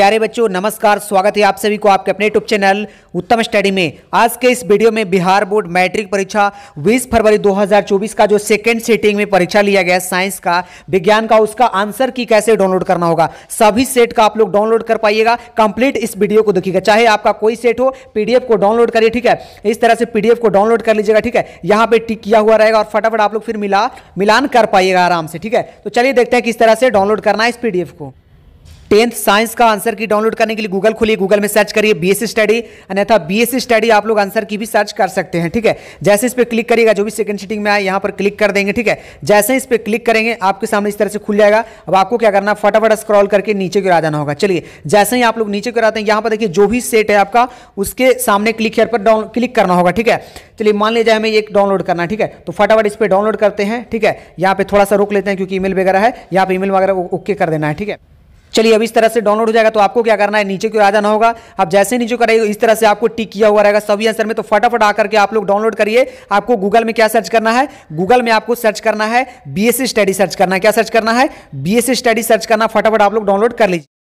प्यारे बच्चों नमस्कार स्वागत है आप सभी को आपके अपने यूट्यूब चैनल उत्तम स्टडी में आज के इस वीडियो में बिहार बोर्ड मैट्रिक परीक्षा 20 फरवरी 2024 का जो सेकंड सेटिंग में परीक्षा लिया गया साइंस का विज्ञान का उसका आंसर की कैसे डाउनलोड करना होगा सभी सेट का आप लोग डाउनलोड कर पाइएगा कंप्लीट इस वीडियो को देखिएगा चाहे आपका कोई सेट हो पीडीएफ को डाउनलोड करिए ठीक है इस तरह से पीडीएफ को डाउनलोड कर लीजिएगा ठीक है यहाँ पे टिक किया हुआ रहेगा और फटाफट आप लोग फिर मिला मिलान कर पाइएगा आराम से ठीक है तो चलिए देखते हैं किस तरह से डाउनलोड करना है इस पीडीएफ को टेंथ साइंस का आंसर की डाउनलोड करने के लिए गूगल खोलिए गूगल में सर्च करिए बी एस स्टडी अन्यथा बी एस स्टडी आप लोग आंसर की भी सर्च कर सकते हैं ठीक है जैसे इस पर क्लिक करिएगा जो भी सेकंड सीटिंग में आए यहाँ पर क्लिक कर देंगे ठीक है जैसे इस पर क्लिक करेंगे आपके सामने इस तरह से खुल जाएगा अब आपको क्या करना फटाफट स्क्रॉल करके नीचे की आ जाना होगा चलिए जैसे ही आप लोग नीचे की आते हैं यहाँ पर देखिए जो भी सेट है आपका उसके सामने क्लिक हेयर पर डाउन क्लिक करना होगा ठीक है चलिए मान लीजिए हमें एक डाउनलोड करना ठीक है तो फटाफट इस पर डाउनलोड करते हैं ठीक है यहाँ पे थोड़ा सा रोक लेते हैं क्योंकि ईमेल वगैरह है यहाँ पे ईमेल वगैरह ओके कर देना है ठीक है चलिए अब इस तरह से डाउनलोड हो जाएगा तो आपको क्या करना है नीचे क्यों आ जाना होगा आप जैसे नीचे कराइए इस तरह से आपको टिक किया हुआ रहेगा सभी आंसर में तो फटाफट आकर के आप लोग डाउनलोड करिए आपको गूगल में क्या सर्च करना है गूगल में आपको सर्च करना है बी स्टडी सर्च करना है क्या सर्च करना है बीएससी स्टडी सर्च करना फटाफट आप लोग डाउनलोड कर लीजिए